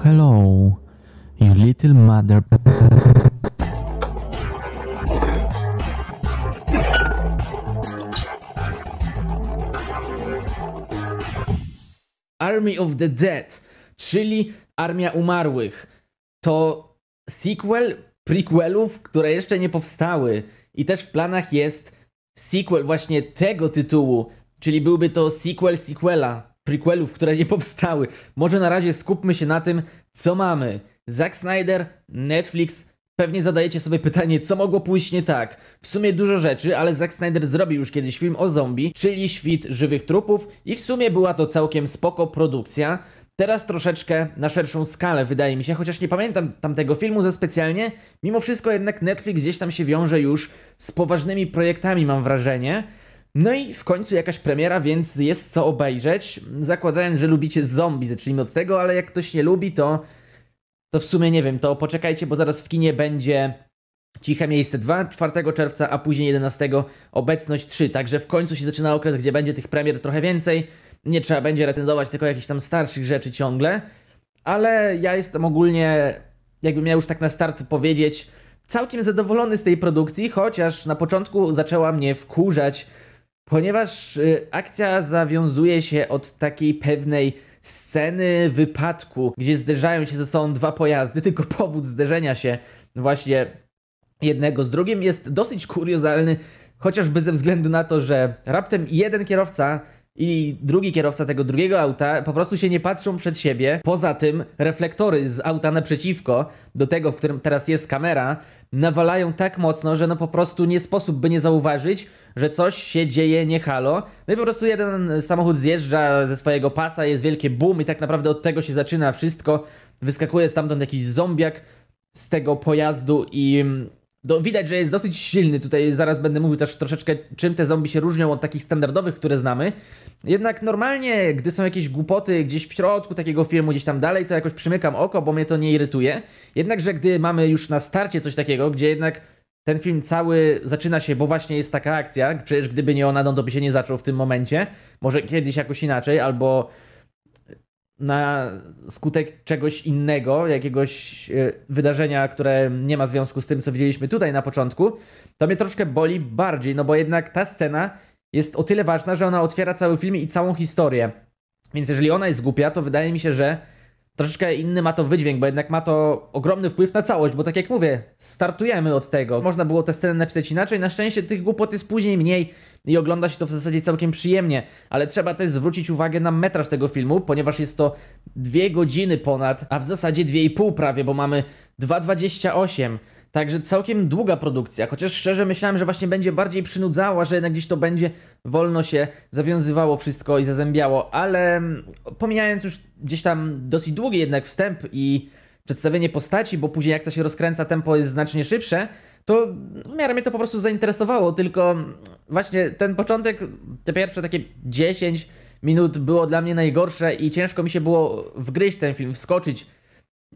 Hello, you little mother. Army of the Dead, czyli Armia Umarłych. To sequel prequelów, które jeszcze nie powstały. I też w planach jest sequel właśnie tego tytułu, czyli byłby to sequel sequela prequelów, które nie powstały. Może na razie skupmy się na tym, co mamy. Zack Snyder, Netflix. Pewnie zadajecie sobie pytanie, co mogło pójść nie tak. W sumie dużo rzeczy, ale Zack Snyder zrobił już kiedyś film o zombie, czyli świt żywych trupów i w sumie była to całkiem spoko produkcja. Teraz troszeczkę na szerszą skalę, wydaje mi się, chociaż nie pamiętam tamtego filmu za specjalnie. Mimo wszystko jednak Netflix gdzieś tam się wiąże już z poważnymi projektami, mam wrażenie. No i w końcu jakaś premiera, więc jest co obejrzeć. Zakładając, że lubicie zombie, zacznijmy od tego, ale jak ktoś nie lubi, to, to w sumie nie wiem, to poczekajcie, bo zaraz w kinie będzie Ciche Miejsce 2, 4 czerwca, a później 11 Obecność 3. Także w końcu się zaczyna okres, gdzie będzie tych premier trochę więcej. Nie trzeba będzie recenzować tylko jakichś tam starszych rzeczy ciągle. Ale ja jestem ogólnie, jakbym miał już tak na start powiedzieć, całkiem zadowolony z tej produkcji, chociaż na początku zaczęła mnie wkurzać ponieważ y, akcja zawiązuje się od takiej pewnej sceny wypadku, gdzie zderzają się ze sobą dwa pojazdy, tylko powód zderzenia się właśnie jednego z drugim jest dosyć kuriozalny, chociażby ze względu na to, że raptem jeden kierowca i drugi kierowca tego drugiego auta po prostu się nie patrzą przed siebie. Poza tym reflektory z auta naprzeciwko, do tego, w którym teraz jest kamera, nawalają tak mocno, że no po prostu nie sposób by nie zauważyć, że coś się dzieje nie halo. No i po prostu jeden samochód zjeżdża ze swojego pasa, jest wielkie boom i tak naprawdę od tego się zaczyna wszystko. Wyskakuje stamtąd jakiś zombiak z tego pojazdu i mm, do, widać, że jest dosyć silny. Tutaj zaraz będę mówił też troszeczkę, czym te zombie się różnią od takich standardowych, które znamy. Jednak normalnie, gdy są jakieś głupoty gdzieś w środku takiego filmu, gdzieś tam dalej, to jakoś przymykam oko, bo mnie to nie irytuje. Jednakże, gdy mamy już na starcie coś takiego, gdzie jednak ten film cały zaczyna się, bo właśnie jest taka akcja, przecież gdyby nie ona, no to by się nie zaczął w tym momencie. Może kiedyś jakoś inaczej, albo na skutek czegoś innego, jakiegoś e, wydarzenia, które nie ma związku z tym, co widzieliśmy tutaj na początku, to mnie troszkę boli bardziej, no bo jednak ta scena jest o tyle ważna, że ona otwiera cały film i całą historię. Więc jeżeli ona jest głupia, to wydaje mi się, że Troszeczkę inny ma to wydźwięk, bo jednak ma to ogromny wpływ na całość, bo tak jak mówię, startujemy od tego. Można było tę scenę napisać inaczej, na szczęście tych głupot jest później mniej i ogląda się to w zasadzie całkiem przyjemnie, ale trzeba też zwrócić uwagę na metraż tego filmu, ponieważ jest to dwie godziny ponad, a w zasadzie dwie i pół prawie, bo mamy 2,28 Także całkiem długa produkcja, chociaż szczerze myślałem, że właśnie będzie bardziej przynudzała, że jednak gdzieś to będzie wolno się zawiązywało wszystko i zazębiało, ale mm, pomijając już gdzieś tam dosyć długi jednak wstęp i przedstawienie postaci, bo później jak to się rozkręca, tempo jest znacznie szybsze, to w miarę mnie to po prostu zainteresowało, tylko mm, właśnie ten początek, te pierwsze takie 10 minut było dla mnie najgorsze i ciężko mi się było wgryźć ten film, wskoczyć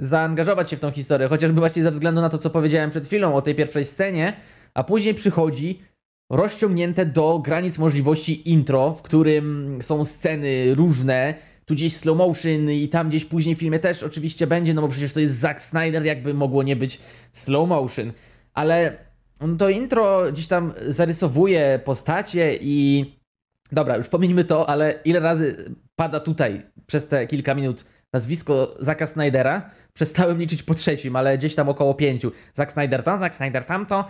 zaangażować się w tą historię, chociażby właśnie ze względu na to, co powiedziałem przed chwilą o tej pierwszej scenie, a później przychodzi rozciągnięte do granic możliwości intro, w którym są sceny różne, tu gdzieś slow motion i tam gdzieś później w filmie też oczywiście będzie, no bo przecież to jest Zack Snyder, jakby mogło nie być slow motion. Ale to intro gdzieś tam zarysowuje postacie i... Dobra, już pomieńmy to, ale ile razy pada tutaj przez te kilka minut nazwisko Zaka Snydera, przestałem liczyć po trzecim, ale gdzieś tam około pięciu. Zack Snyder to, Zack Snyder tamto,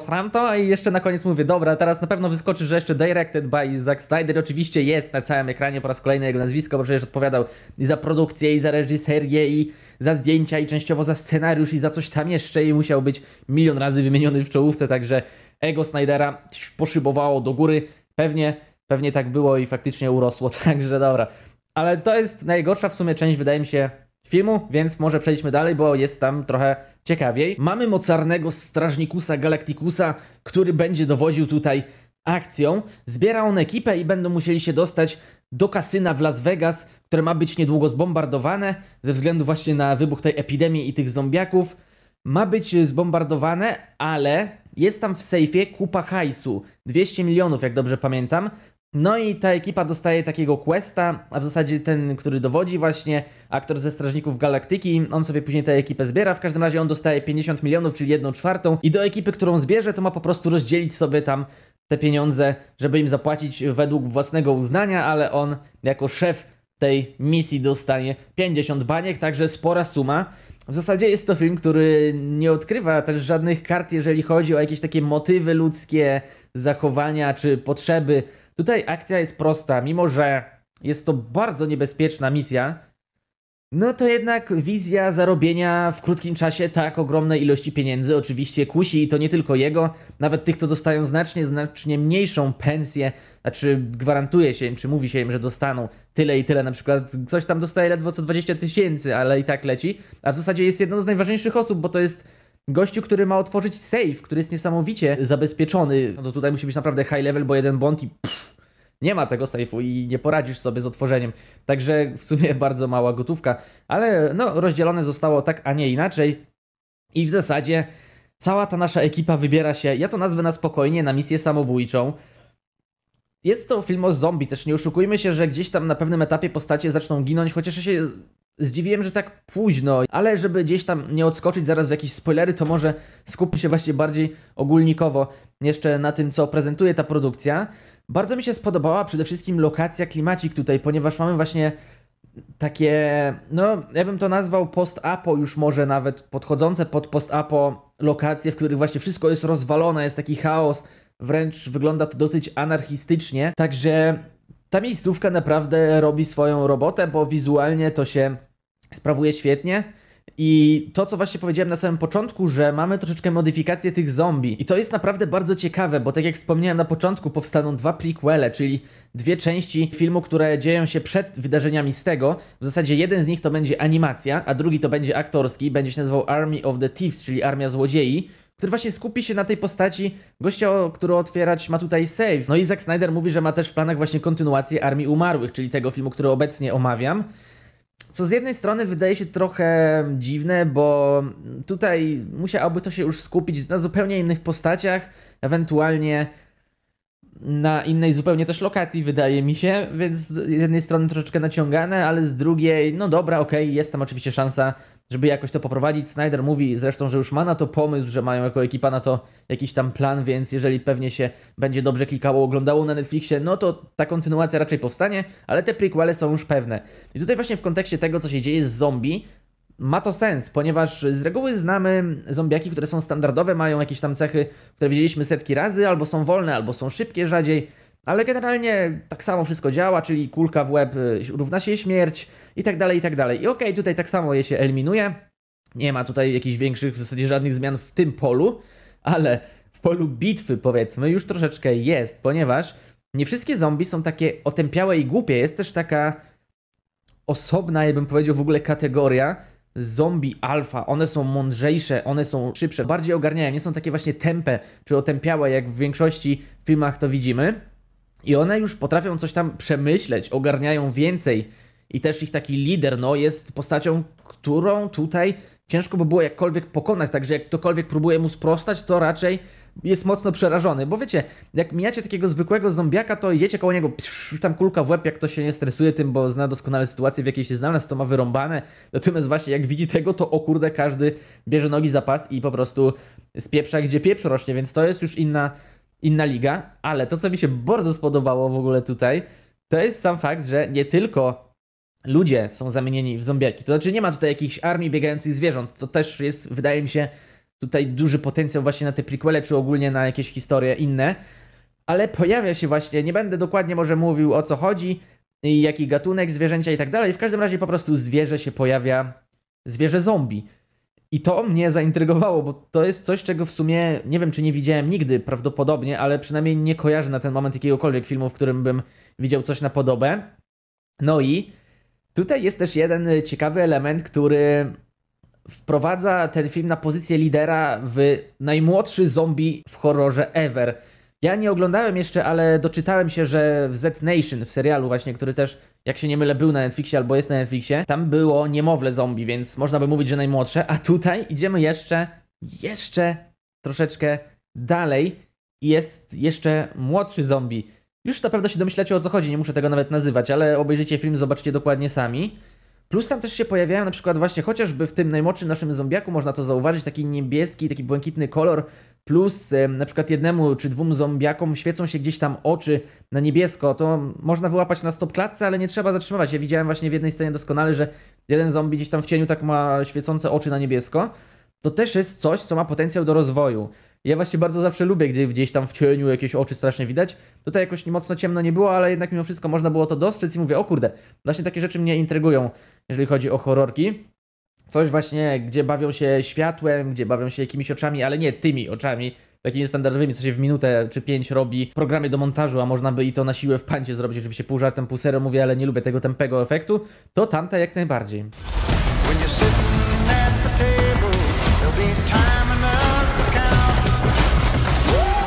sram to, i jeszcze na koniec mówię, dobra, teraz na pewno wyskoczy, że jeszcze directed by Zack Snyder. Oczywiście jest na całym ekranie po raz kolejny jego nazwisko, bo przecież odpowiadał i za produkcję, i za reżyserię, i za zdjęcia, i częściowo za scenariusz, i za coś tam jeszcze i musiał być milion razy wymieniony w czołówce, także ego Snydera poszybowało do góry. Pewnie, pewnie tak było i faktycznie urosło, także dobra. Ale to jest najgorsza w sumie część, wydaje mi się, filmu, więc może przejdźmy dalej, bo jest tam trochę ciekawiej. Mamy mocarnego strażnikusa Galacticusa, który będzie dowodził tutaj akcją. Zbiera on ekipę i będą musieli się dostać do kasyna w Las Vegas, które ma być niedługo zbombardowane ze względu właśnie na wybuch tej epidemii i tych zombiaków. Ma być zbombardowane, ale jest tam w sejfie kupa hajsu. 200 milionów, jak dobrze pamiętam. No i ta ekipa dostaje takiego questa, a w zasadzie ten, który dowodzi właśnie, aktor ze Strażników Galaktyki, on sobie później tę ekipę zbiera, w każdym razie on dostaje 50 milionów, czyli 1 czwartą i do ekipy, którą zbierze, to ma po prostu rozdzielić sobie tam te pieniądze, żeby im zapłacić według własnego uznania, ale on jako szef tej misji dostanie 50 baniek, także spora suma. W zasadzie jest to film, który nie odkrywa też żadnych kart, jeżeli chodzi o jakieś takie motywy ludzkie, zachowania czy potrzeby Tutaj akcja jest prosta, mimo że jest to bardzo niebezpieczna misja, no to jednak wizja zarobienia w krótkim czasie tak ogromnej ilości pieniędzy oczywiście kusi i to nie tylko jego, nawet tych, co dostają znacznie, znacznie mniejszą pensję, znaczy gwarantuje się im, czy mówi się im, że dostaną tyle i tyle, na przykład ktoś tam dostaje ledwo co 20 tysięcy, ale i tak leci, a w zasadzie jest jedną z najważniejszych osób, bo to jest Gościu, który ma otworzyć safe, który jest niesamowicie zabezpieczony, no to tutaj musi być naprawdę high level, bo jeden błąd i pff, nie ma tego safe'u i nie poradzisz sobie z otworzeniem. Także w sumie bardzo mała gotówka, ale no rozdzielone zostało tak, a nie inaczej. I w zasadzie cała ta nasza ekipa wybiera się, ja to nazwę na spokojnie, na misję samobójczą. Jest to film o zombie, też nie oszukujmy się, że gdzieś tam na pewnym etapie postacie zaczną ginąć, chociaż ja się Zdziwiłem, że tak późno, ale żeby gdzieś tam nie odskoczyć zaraz w jakieś spoilery, to może skupmy się właśnie bardziej ogólnikowo jeszcze na tym, co prezentuje ta produkcja. Bardzo mi się spodobała przede wszystkim lokacja, klimacik tutaj, ponieważ mamy właśnie takie, no ja bym to nazwał post-apo, już może nawet podchodzące pod post-apo lokacje, w których właśnie wszystko jest rozwalone, jest taki chaos, wręcz wygląda to dosyć anarchistycznie. Także ta miejscówka naprawdę robi swoją robotę, bo wizualnie to się sprawuje świetnie. I to, co właśnie powiedziałem na samym początku, że mamy troszeczkę modyfikację tych zombie. I to jest naprawdę bardzo ciekawe, bo tak jak wspomniałem na początku, powstaną dwa prequele, czyli dwie części filmu, które dzieją się przed wydarzeniami z tego. W zasadzie jeden z nich to będzie animacja, a drugi to będzie aktorski. Będzie się nazywał Army of the Thieves, czyli Armia Złodziei który właśnie skupi się na tej postaci gościa, który otwierać ma tutaj save. No i Zack Snyder mówi, że ma też w planach właśnie kontynuację Armii Umarłych, czyli tego filmu, który obecnie omawiam. Co z jednej strony wydaje się trochę dziwne, bo tutaj musiałoby to się już skupić na zupełnie innych postaciach, ewentualnie na innej zupełnie też lokacji, wydaje mi się, więc z jednej strony troszeczkę naciągane, ale z drugiej, no dobra, okej, okay, jest tam oczywiście szansa, żeby jakoś to poprowadzić. Snyder mówi zresztą, że już ma na to pomysł, że mają jako ekipa na to jakiś tam plan, więc jeżeli pewnie się będzie dobrze klikało, oglądało na Netflixie, no to ta kontynuacja raczej powstanie, ale te prequele są już pewne. I tutaj właśnie w kontekście tego, co się dzieje z zombie, ma to sens, ponieważ z reguły znamy zombiaki, które są standardowe, mają jakieś tam cechy, które widzieliśmy setki razy, albo są wolne, albo są szybkie rzadziej, ale generalnie tak samo wszystko działa, czyli kulka w łeb y, równa się śmierć i tak dalej, i tak dalej. I okej, okay, tutaj tak samo je się eliminuje. Nie ma tutaj jakichś większych, w zasadzie żadnych zmian w tym polu, ale w polu bitwy powiedzmy już troszeczkę jest, ponieważ nie wszystkie zombie są takie otępiałe i głupie. Jest też taka osobna, ja bym powiedział, w ogóle kategoria zombie alfa. One są mądrzejsze, one są szybsze, bardziej ogarniają, nie są takie właśnie tempe czy otępiałe, jak w większości filmach to widzimy. I one już potrafią coś tam przemyśleć, ogarniają więcej. I też ich taki lider no, jest postacią, którą tutaj ciężko by było jakkolwiek pokonać. Także jak ktokolwiek próbuje mu sprostać, to raczej jest mocno przerażony. Bo wiecie, jak mijacie takiego zwykłego zombiaka, to idziecie koło niego, psz, już tam kulka w łeb, jak to się nie stresuje tym, bo zna doskonale sytuację, w jakiej się znalazł, to ma wyrąbane. Natomiast właśnie jak widzi tego, to o kurde, każdy bierze nogi za pas i po prostu z pieprza gdzie pieprz rośnie, więc to jest już inna inna liga, ale to, co mi się bardzo spodobało w ogóle tutaj, to jest sam fakt, że nie tylko ludzie są zamienieni w zombiaki. To znaczy nie ma tutaj jakichś armii biegających zwierząt. To też jest, wydaje mi się, tutaj duży potencjał właśnie na te prequele, czy ogólnie na jakieś historie inne. Ale pojawia się właśnie, nie będę dokładnie może mówił o co chodzi, i jaki gatunek zwierzęcia i tak dalej. W każdym razie po prostu zwierzę się pojawia, zwierzę zombie. I to mnie zaintrygowało, bo to jest coś, czego w sumie nie wiem, czy nie widziałem nigdy prawdopodobnie, ale przynajmniej nie kojarzę na ten moment jakiegokolwiek filmu, w którym bym widział coś na podobę. No i tutaj jest też jeden ciekawy element, który wprowadza ten film na pozycję lidera w najmłodszy zombie w horrorze ever. Ja nie oglądałem jeszcze, ale doczytałem się, że w Z Nation, w serialu właśnie, który też jak się nie mylę, był na Netflixie albo jest na Netflixie, tam było niemowlę zombie, więc można by mówić, że najmłodsze, a tutaj idziemy jeszcze, jeszcze troszeczkę dalej i jest jeszcze młodszy zombie. Już naprawdę się domyślacie o co chodzi, nie muszę tego nawet nazywać, ale obejrzyjcie film, zobaczcie dokładnie sami. Plus tam też się pojawiają na przykład właśnie chociażby w tym najmłodszym naszym zombiaku można to zauważyć, taki niebieski, taki błękitny kolor, plus na przykład jednemu czy dwóm zombiakom świecą się gdzieś tam oczy na niebiesko, to można wyłapać na stopklatce, ale nie trzeba zatrzymywać. Ja widziałem właśnie w jednej scenie doskonale, że jeden zombie gdzieś tam w cieniu tak ma świecące oczy na niebiesko. To też jest coś, co ma potencjał do rozwoju. Ja właśnie bardzo zawsze lubię, gdy gdzieś tam w cieniu jakieś oczy strasznie widać. Tutaj jakoś mocno ciemno nie było, ale jednak mimo wszystko można było to dostrzec i mówię, o kurde, właśnie takie rzeczy mnie intrygują, jeżeli chodzi o horrorki. Coś właśnie, gdzie bawią się światłem, gdzie bawią się jakimiś oczami, ale nie tymi oczami, takimi standardowymi, co się w minutę czy pięć robi programie do montażu, a można by i to na siłę w pancie zrobić, oczywiście pół żartem, pół serio mówię, ale nie lubię tego tempego efektu, to tamte jak najbardziej.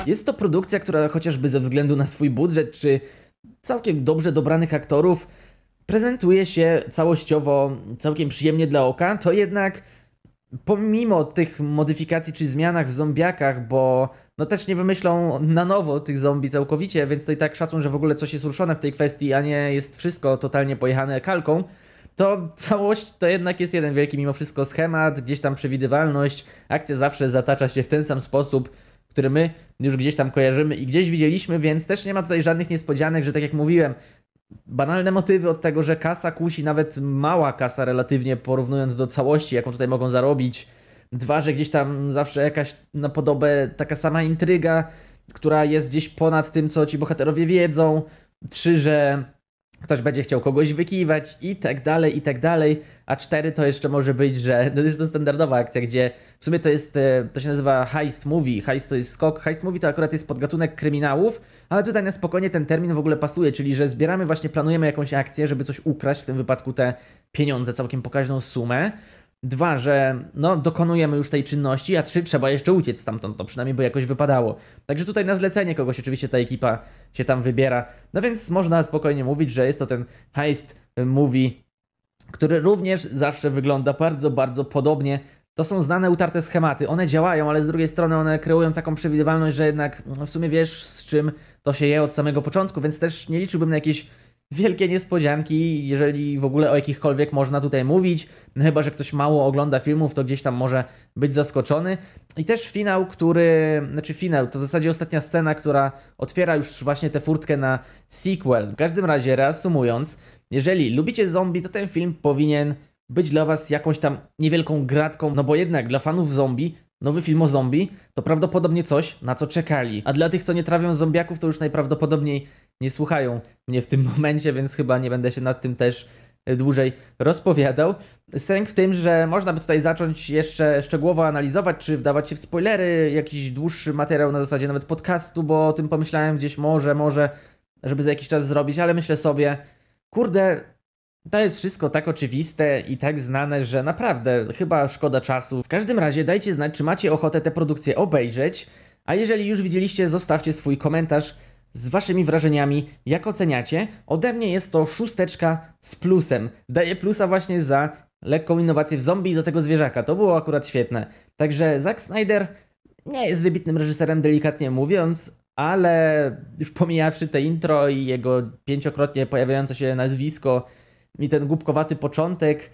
Jest to produkcja, która chociażby ze względu na swój budżet czy całkiem dobrze dobranych aktorów prezentuje się całościowo całkiem przyjemnie dla oka, to jednak pomimo tych modyfikacji czy zmianach w zombiakach, bo no też nie wymyślą na nowo tych zombie całkowicie, więc to i tak szacun, że w ogóle coś jest ruszone w tej kwestii, a nie jest wszystko totalnie pojechane kalką, to całość to jednak jest jeden wielki mimo wszystko schemat, gdzieś tam przewidywalność, akcja zawsze zatacza się w ten sam sposób, który my już gdzieś tam kojarzymy i gdzieś widzieliśmy, więc też nie ma tutaj żadnych niespodzianek, że tak jak mówiłem, banalne motywy od tego, że kasa kusi, nawet mała kasa relatywnie porównując do całości, jaką tutaj mogą zarobić. Dwa, że gdzieś tam zawsze jakaś na podobę taka sama intryga, która jest gdzieś ponad tym, co ci bohaterowie wiedzą. Trzy, że ktoś będzie chciał kogoś wykiwać i tak dalej, i tak dalej. A 4 to jeszcze może być, że no jest to standardowa akcja, gdzie w sumie to jest, e, to się nazywa heist movie, heist to jest skok, heist movie to akurat jest podgatunek kryminałów, ale tutaj na spokojnie ten termin w ogóle pasuje, czyli że zbieramy właśnie, planujemy jakąś akcję, żeby coś ukraść, w tym wypadku te pieniądze, całkiem pokaźną sumę, Dwa, że no, dokonujemy już tej czynności, a trzy, trzeba jeszcze uciec stamtąd, to przynajmniej by jakoś wypadało. Także tutaj na zlecenie kogoś oczywiście ta ekipa się tam wybiera. No więc można spokojnie mówić, że jest to ten heist y, movie, który również zawsze wygląda bardzo, bardzo podobnie. To są znane, utarte schematy. One działają, ale z drugiej strony one kreują taką przewidywalność, że jednak no, w sumie wiesz z czym to się je od samego początku, więc też nie liczyłbym na jakieś wielkie niespodzianki, jeżeli w ogóle o jakichkolwiek można tutaj mówić. No chyba, że ktoś mało ogląda filmów, to gdzieś tam może być zaskoczony. I też finał, który, znaczy finał, to w zasadzie ostatnia scena, która otwiera już właśnie tę furtkę na sequel. W każdym razie, reasumując, jeżeli lubicie zombie, to ten film powinien być dla was jakąś tam niewielką gratką, no bo jednak dla fanów zombie nowy film o zombie to prawdopodobnie coś, na co czekali. A dla tych, co nie trawią zombiaków, to już najprawdopodobniej nie słuchają mnie w tym momencie, więc chyba nie będę się nad tym też e, dłużej rozpowiadał. Sęk w tym, że można by tutaj zacząć jeszcze szczegółowo analizować, czy wdawać się w spoilery, jakiś dłuższy materiał na zasadzie nawet podcastu, bo o tym pomyślałem gdzieś może, może, żeby za jakiś czas zrobić, ale myślę sobie, kurde, to jest wszystko tak oczywiste i tak znane, że naprawdę chyba szkoda czasu. W każdym razie dajcie znać, czy macie ochotę tę produkcję obejrzeć, a jeżeli już widzieliście, zostawcie swój komentarz z waszymi wrażeniami, jak oceniacie. Ode mnie jest to szósteczka z plusem. Daję plusa właśnie za lekką innowację w zombie i za tego zwierzaka. To było akurat świetne. Także Zack Snyder nie jest wybitnym reżyserem, delikatnie mówiąc, ale już pomijawszy te intro i jego pięciokrotnie pojawiające się nazwisko i ten głupkowaty początek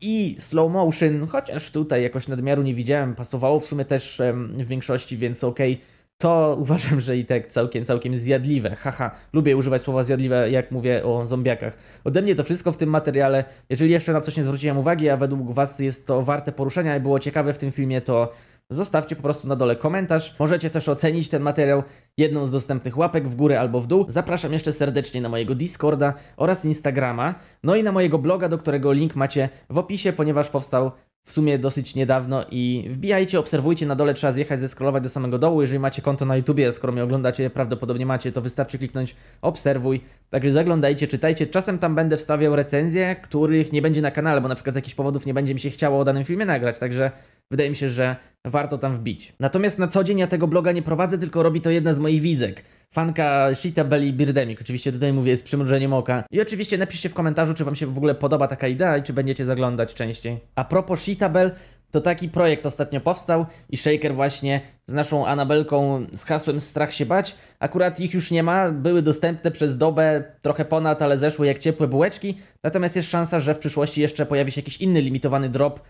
i slow motion, chociaż tutaj jakoś nadmiaru nie widziałem, pasowało w sumie też w większości, więc okej. Okay to uważam, że i tak całkiem, całkiem zjadliwe. Haha, lubię używać słowa zjadliwe, jak mówię o zombiakach. Ode mnie to wszystko w tym materiale. Jeżeli jeszcze na coś nie zwróciłem uwagi, a według Was jest to warte poruszenia i było ciekawe w tym filmie, to zostawcie po prostu na dole komentarz. Możecie też ocenić ten materiał jedną z dostępnych łapek w górę albo w dół. Zapraszam jeszcze serdecznie na mojego Discorda oraz Instagrama, no i na mojego bloga, do którego link macie w opisie, ponieważ powstał w sumie dosyć niedawno i wbijajcie, obserwujcie, na dole trzeba zjechać, zeskrolować do samego dołu. Jeżeli macie konto na YouTubie, skoro mnie oglądacie, prawdopodobnie macie, to wystarczy kliknąć obserwuj. Także zaglądajcie, czytajcie. Czasem tam będę wstawiał recenzje, których nie będzie na kanale, bo na przykład z jakichś powodów nie będzie mi się chciało o danym filmie nagrać. Także wydaje mi się, że warto tam wbić. Natomiast na co dzień ja tego bloga nie prowadzę, tylko robi to jedna z moich widzek. Fanka Shita Belly Birdemic. Oczywiście tutaj mówię z przymrużeniem oka. I oczywiście napiszcie w komentarzu, czy wam się w ogóle podoba taka idea i czy będziecie zaglądać częściej. A propos Bell, to taki projekt ostatnio powstał i Shaker właśnie z naszą Anabelką z hasłem Strach się bać. Akurat ich już nie ma, były dostępne przez dobę, trochę ponad, ale zeszły jak ciepłe bułeczki. Natomiast jest szansa, że w przyszłości jeszcze pojawi się jakiś inny limitowany drop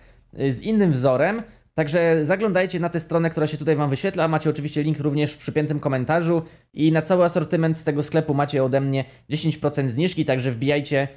y, z innym wzorem, Także zaglądajcie na tę stronę, która się tutaj Wam wyświetla. Macie oczywiście link również w przypiętym komentarzu. I na cały asortyment z tego sklepu macie ode mnie 10% zniżki, także wbijajcie,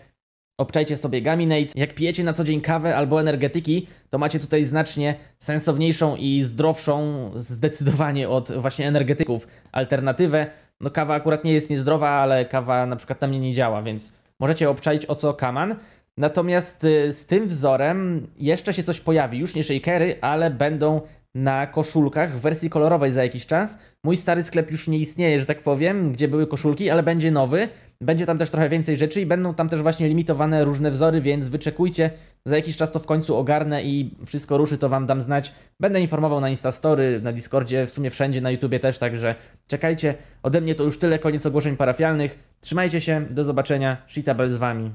obczajcie sobie Gaminate. Jak pijecie na co dzień kawę albo energetyki, to macie tutaj znacznie sensowniejszą i zdrowszą zdecydowanie od właśnie energetyków alternatywę. No kawa akurat nie jest niezdrowa, ale kawa na przykład na mnie nie działa, więc możecie obczaić o co kaman. Natomiast y, z tym wzorem jeszcze się coś pojawi, już nie shakery, ale będą na koszulkach w wersji kolorowej za jakiś czas. Mój stary sklep już nie istnieje, że tak powiem, gdzie były koszulki, ale będzie nowy. Będzie tam też trochę więcej rzeczy i będą tam też właśnie limitowane różne wzory, więc wyczekujcie. Za jakiś czas to w końcu ogarnę i wszystko ruszy, to wam dam znać. Będę informował na Instastory, na Discordzie, w sumie wszędzie, na YouTubie też, także czekajcie. Ode mnie to już tyle, koniec ogłoszeń parafialnych. Trzymajcie się, do zobaczenia, Shita z wami.